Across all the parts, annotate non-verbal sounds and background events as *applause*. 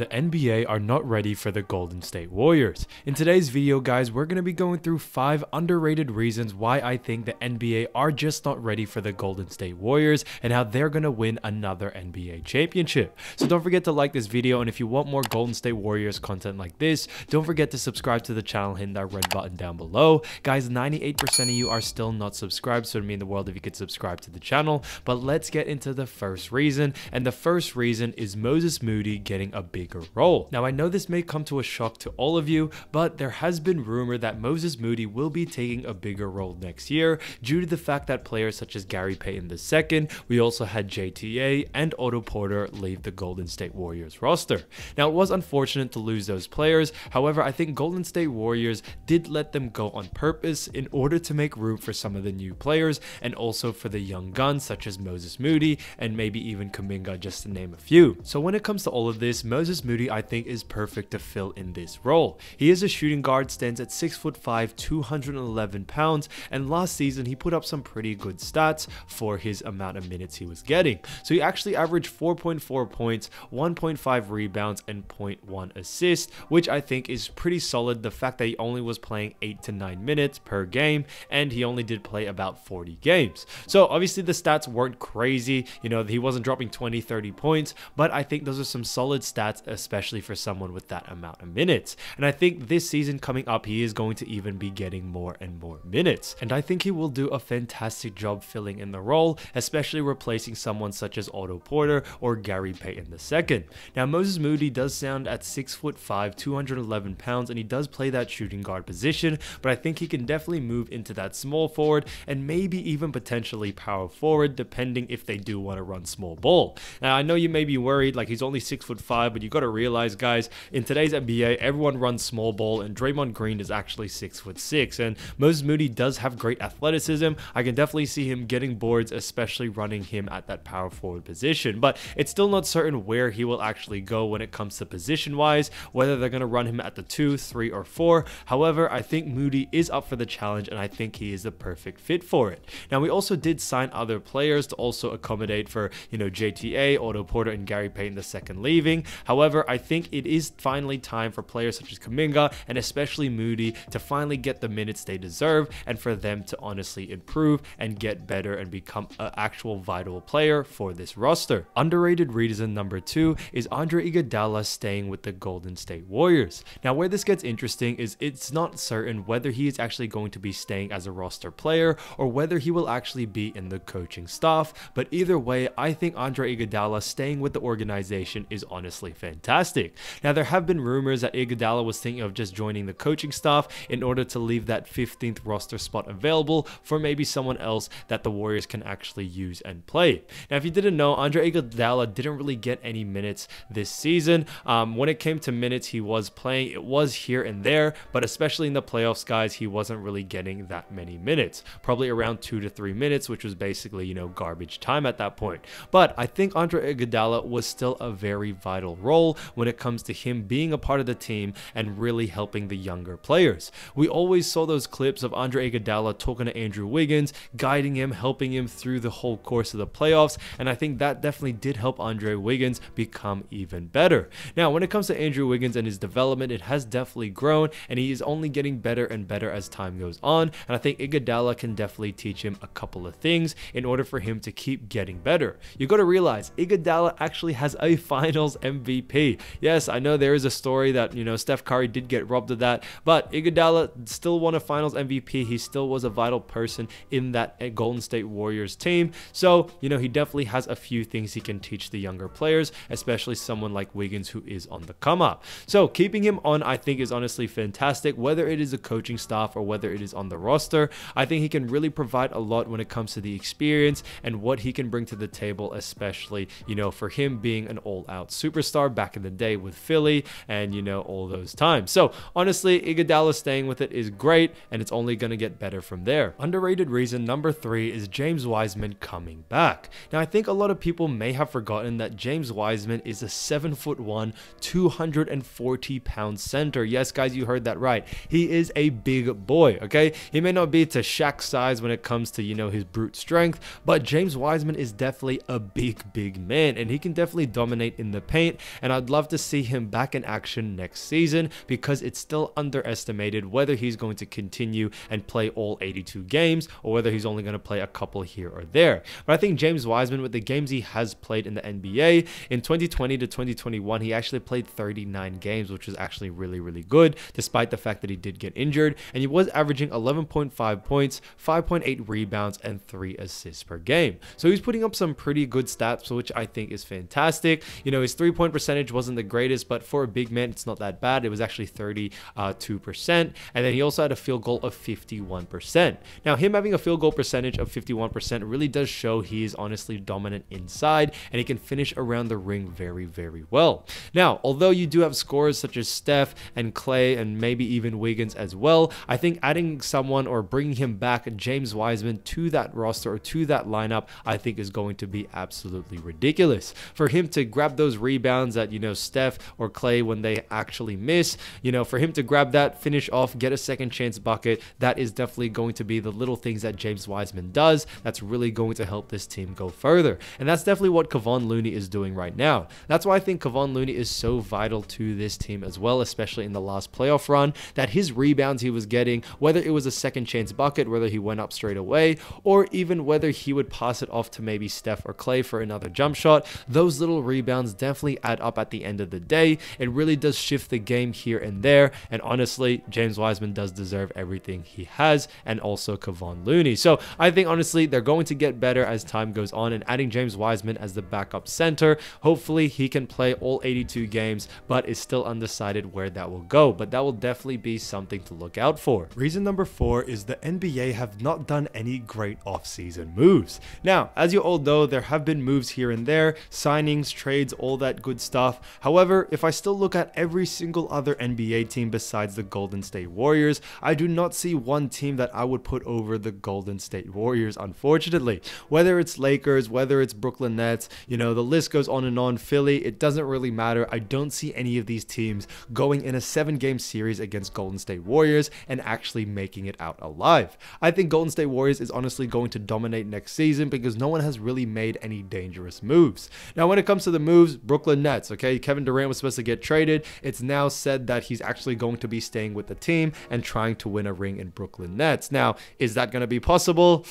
the NBA are not ready for the Golden State Warriors. In today's video, guys, we're going to be going through 5 underrated reasons why I think the NBA are just not ready for the Golden State Warriors and how they're going to win another NBA championship. So don't forget to like this video, and if you want more Golden State Warriors content like this, don't forget to subscribe to the channel, hitting that red button down below. Guys, 98% of you are still not subscribed, so it would mean the world if you could subscribe to the channel. But let's get into the first reason, and the first reason is Moses Moody getting a big bigger role. Now, I know this may come to a shock to all of you, but there has been rumor that Moses Moody will be taking a bigger role next year due to the fact that players such as Gary Payton II, we also had JTA, and Otto Porter leave the Golden State Warriors roster. Now, it was unfortunate to lose those players, however, I think Golden State Warriors did let them go on purpose in order to make room for some of the new players and also for the young guns such as Moses Moody and maybe even Kaminga, just to name a few. So when it comes to all of this, Moses Moses Moody I think is perfect to fill in this role. He is a shooting guard, stands at 6 foot 5, 211 pounds, and last season he put up some pretty good stats for his amount of minutes he was getting. So he actually averaged 4.4 points, 1.5 rebounds, and 0.1 assists, which I think is pretty solid. The fact that he only was playing 8 to 9 minutes per game, and he only did play about 40 games. So obviously the stats weren't crazy, you know, he wasn't dropping 20, 30 points, but I think those are some solid stats stats, especially for someone with that amount of minutes. And I think this season coming up, he is going to even be getting more and more minutes. And I think he will do a fantastic job filling in the role, especially replacing someone such as Otto Porter or Gary Payton II. Now, Moses Moody does sound at 6 foot 5, 211 pounds, and he does play that shooting guard position, but I think he can definitely move into that small forward and maybe even potentially power forward, depending if they do want to run small ball. Now, I know you may be worried, like he's only 6 foot 5, but you got to realize, guys, in today's NBA, everyone runs small ball, and Draymond Green is actually six foot six, and Moses Moody does have great athleticism. I can definitely see him getting boards, especially running him at that power forward position. But it's still not certain where he will actually go when it comes to position wise, whether they're going to run him at the two, three, or four. However, I think Moody is up for the challenge, and I think he is the perfect fit for it. Now, we also did sign other players to also accommodate for you know JTA, Otto Porter, and Gary Payton the second leaving. However However, I think it is finally time for players such as Kaminga and especially Moody to finally get the minutes they deserve and for them to honestly improve and get better and become an actual vital player for this roster. Underrated reason number two is Andre Iguodala staying with the Golden State Warriors. Now, where this gets interesting is it's not certain whether he is actually going to be staying as a roster player or whether he will actually be in the coaching staff, but either way, I think Andre Iguodala staying with the organization is honestly fantastic fantastic. Now, there have been rumors that Iguodala was thinking of just joining the coaching staff in order to leave that 15th roster spot available for maybe someone else that the Warriors can actually use and play. Now, if you didn't know, Andre Iguodala didn't really get any minutes this season. Um, when it came to minutes he was playing, it was here and there, but especially in the playoffs, guys, he wasn't really getting that many minutes. Probably around two to three minutes, which was basically, you know, garbage time at that point. But I think Andre Iguodala was still a very vital role role when it comes to him being a part of the team and really helping the younger players. We always saw those clips of Andre Iguodala talking to Andrew Wiggins, guiding him, helping him through the whole course of the playoffs, and I think that definitely did help Andre Wiggins become even better. Now, when it comes to Andrew Wiggins and his development, it has definitely grown, and he is only getting better and better as time goes on, and I think Iguodala can definitely teach him a couple of things in order for him to keep getting better. You got to realize Iguodala actually has a *laughs* Finals MVP MVP. Yes, I know there is a story that, you know, Steph Curry did get robbed of that, but Iguodala still won a finals MVP. He still was a vital person in that eh, Golden State Warriors team. So, you know, he definitely has a few things he can teach the younger players, especially someone like Wiggins who is on the come up. So, keeping him on, I think, is honestly fantastic, whether it is the coaching staff or whether it is on the roster. I think he can really provide a lot when it comes to the experience and what he can bring to the table, especially, you know, for him being an all out superstar back in the day with Philly and, you know, all those times. So honestly, Iguodala staying with it is great and it's only going to get better from there. Underrated reason number three is James Wiseman coming back. Now, I think a lot of people may have forgotten that James Wiseman is a 7 foot 1, 240 pound center. Yes, guys, you heard that right. He is a big boy, okay? He may not be to Shaq size when it comes to, you know, his brute strength, but James Wiseman is definitely a big, big man and he can definitely dominate in the paint. And and I'd love to see him back in action next season because it's still underestimated whether he's going to continue and play all 82 games or whether he's only going to play a couple here or there. But I think James Wiseman, with the games he has played in the NBA, in 2020 to 2021, he actually played 39 games, which was actually really, really good, despite the fact that he did get injured. And he was averaging 11.5 points, 5.8 rebounds, and 3 assists per game. So he's putting up some pretty good stats, which I think is fantastic. You know, his three percent percentage wasn't the greatest, but for a big man, it's not that bad. It was actually 32%. Uh, and then he also had a field goal of 51%. Now, him having a field goal percentage of 51% really does show he is honestly dominant inside and he can finish around the ring very, very well. Now, although you do have scorers such as Steph and Clay and maybe even Wiggins as well, I think adding someone or bringing him back, James Wiseman, to that roster or to that lineup, I think is going to be absolutely ridiculous. For him to grab those rebounds that you know Steph or Clay when they actually miss. You know, for him to grab that, finish off, get a second chance bucket, that is definitely going to be the little things that James Wiseman does that's really going to help this team go further. And that's definitely what Kevon Looney is doing right now. That's why I think Kevon Looney is so vital to this team as well, especially in the last playoff run, that his rebounds he was getting, whether it was a second chance bucket, whether he went up straight away, or even whether he would pass it off to maybe Steph or Clay for another jump shot, those little rebounds definitely add up up at the end of the day. It really does shift the game here and there. And honestly, James Wiseman does deserve everything he has and also Kevon Looney. So I think honestly, they're going to get better as time goes on and adding James Wiseman as the backup center. Hopefully he can play all 82 games, but it's still undecided where that will go. But that will definitely be something to look out for. Reason number four is the NBA have not done any great offseason moves. Now, as you all know, there have been moves here and there, signings, trades, all that good stuff stuff. However, if I still look at every single other NBA team besides the Golden State Warriors, I do not see one team that I would put over the Golden State Warriors, unfortunately. Whether it's Lakers, whether it's Brooklyn Nets, you know, the list goes on and on. Philly, it doesn't really matter. I don't see any of these teams going in a seven game series against Golden State Warriors and actually making it out alive. I think Golden State Warriors is honestly going to dominate next season because no one has really made any dangerous moves. Now, when it comes to the moves, Brooklyn Nets, Okay, Kevin Durant was supposed to get traded. It's now said that he's actually going to be staying with the team and trying to win a ring in Brooklyn Nets. Now, is that going to be possible?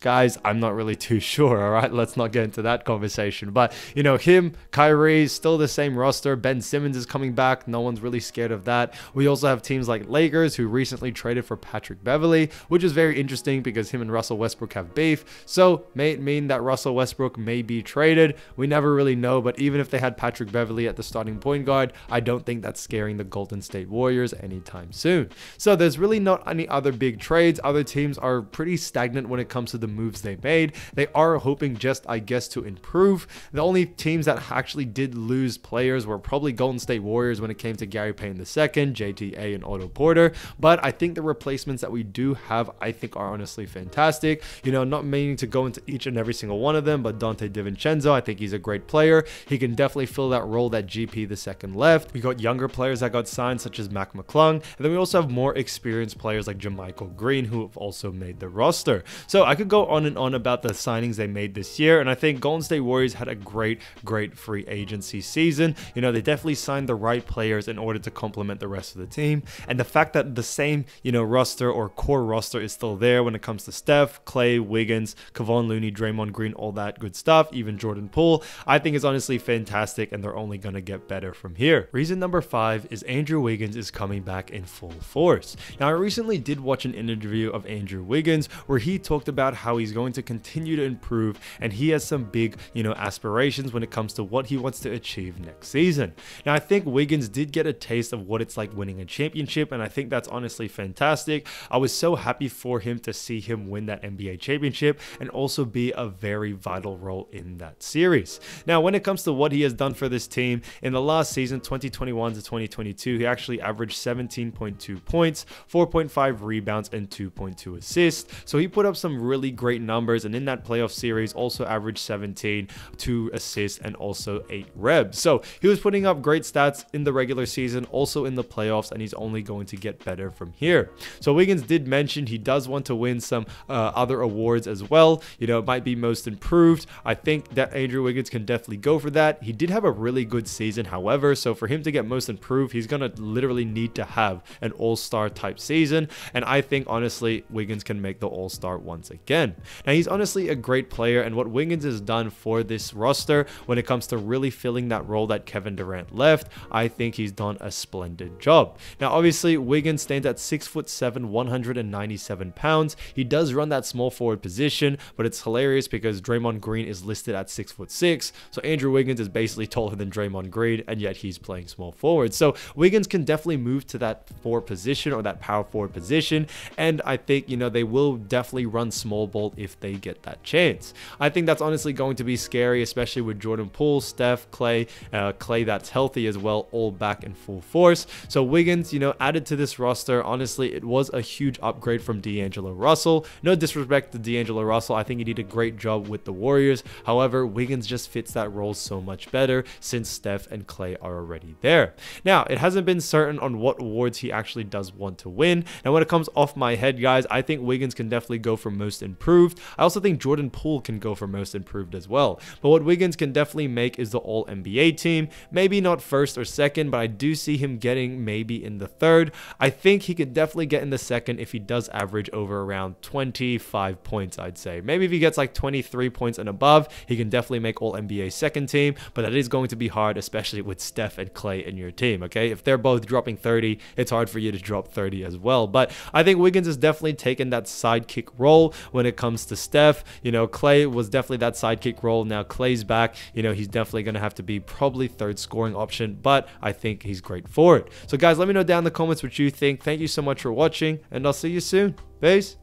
guys, I'm not really too *laughs* sure. All right, let's not get into that conversation. But you know, him, Kyrie, still the same roster. Ben Simmons is coming back. No one's really scared of that. We also have teams like Lakers who recently traded for Patrick Beverly, which is very interesting because him and Russell Westbrook have beef. So may it mean that Russell Westbrook may be traded. We never really know. But even if they had Patrick Beverly at the starting point guard, I don't think that's scaring the Golden State Warriors anytime soon. So there's really not any other big trades. Other teams are pretty stagnant when it comes to the the moves they made. They are hoping just, I guess, to improve. The only teams that actually did lose players were probably Golden State Warriors when it came to Gary Payne II, JTA, and Otto Porter. But I think the replacements that we do have, I think, are honestly fantastic. You know, not meaning to go into each and every single one of them, but Dante DiVincenzo, I think he's a great player. He can definitely fill that role that GP the second left. We got younger players that got signed, such as Mac McClung. And then we also have more experienced players like Jamichael Green, who have also made the roster. So I could go go on and on about the signings they made this year, and I think Golden State Warriors had a great, great free agency season. You know, they definitely signed the right players in order to complement the rest of the team, and the fact that the same, you know, roster or core roster is still there when it comes to Steph, Clay, Wiggins, Kevon Looney, Draymond Green, all that good stuff, even Jordan Poole, I think is honestly fantastic, and they're only gonna get better from here. Reason number five is Andrew Wiggins is coming back in full force. Now, I recently did watch an interview of Andrew Wiggins where he talked about how how he's going to continue to improve and he has some big, you know, aspirations when it comes to what he wants to achieve next season. Now, I think Wiggins did get a taste of what it's like winning a championship and I think that's honestly fantastic. I was so happy for him to see him win that NBA championship and also be a very vital role in that series. Now, when it comes to what he has done for this team, in the last season, 2021 to 2022, he actually averaged 17.2 points, 4.5 rebounds, and 2.2 assists. So he put up some really great numbers. And in that playoff series, also averaged 17, two assists, and also eight rebs. So he was putting up great stats in the regular season, also in the playoffs, and he's only going to get better from here. So Wiggins did mention he does want to win some uh, other awards as well. You know, it might be most improved. I think that Andrew Wiggins can definitely go for that. He did have a really good season, however. So for him to get most improved, he's going to literally need to have an all star type season. And I think, honestly, Wiggins can make the all star once again. 10. Now, he's honestly a great player, and what Wiggins has done for this roster when it comes to really filling that role that Kevin Durant left, I think he's done a splendid job. Now, obviously, Wiggins stands at 6'7, 197 pounds. He does run that small forward position, but it's hilarious because Draymond Green is listed at 6'6, so Andrew Wiggins is basically taller than Draymond Green, and yet he's playing small forward. So Wiggins can definitely move to that four position or that power forward position, and I think, you know, they will definitely run small if they get that chance. I think that's honestly going to be scary, especially with Jordan Poole, Steph, Clay, uh, Clay that's healthy as well, all back in full force. So Wiggins, you know, added to this roster, honestly, it was a huge upgrade from D'Angelo Russell. No disrespect to D'Angelo Russell, I think he did a great job with the Warriors. However, Wiggins just fits that role so much better since Steph and Clay are already there. Now, it hasn't been certain on what awards he actually does want to win. Now, when it comes off my head, guys, I think Wiggins can definitely go for most improved improved. I also think Jordan Poole can go for most improved as well. But what Wiggins can definitely make is the all NBA team. Maybe not first or second, but I do see him getting maybe in the third. I think he could definitely get in the second if he does average over around 25 points, I'd say. Maybe if he gets like 23 points and above, he can definitely make all NBA second team, but that is going to be hard, especially with Steph and Clay in your team, okay? If they're both dropping 30, it's hard for you to drop 30 as well. But I think Wiggins has definitely taken that sidekick role when when it comes to Steph. You know, Clay was definitely that sidekick role. Now Clay's back. You know, he's definitely going to have to be probably third scoring option, but I think he's great for it. So, guys, let me know down in the comments what you think. Thank you so much for watching, and I'll see you soon. Peace.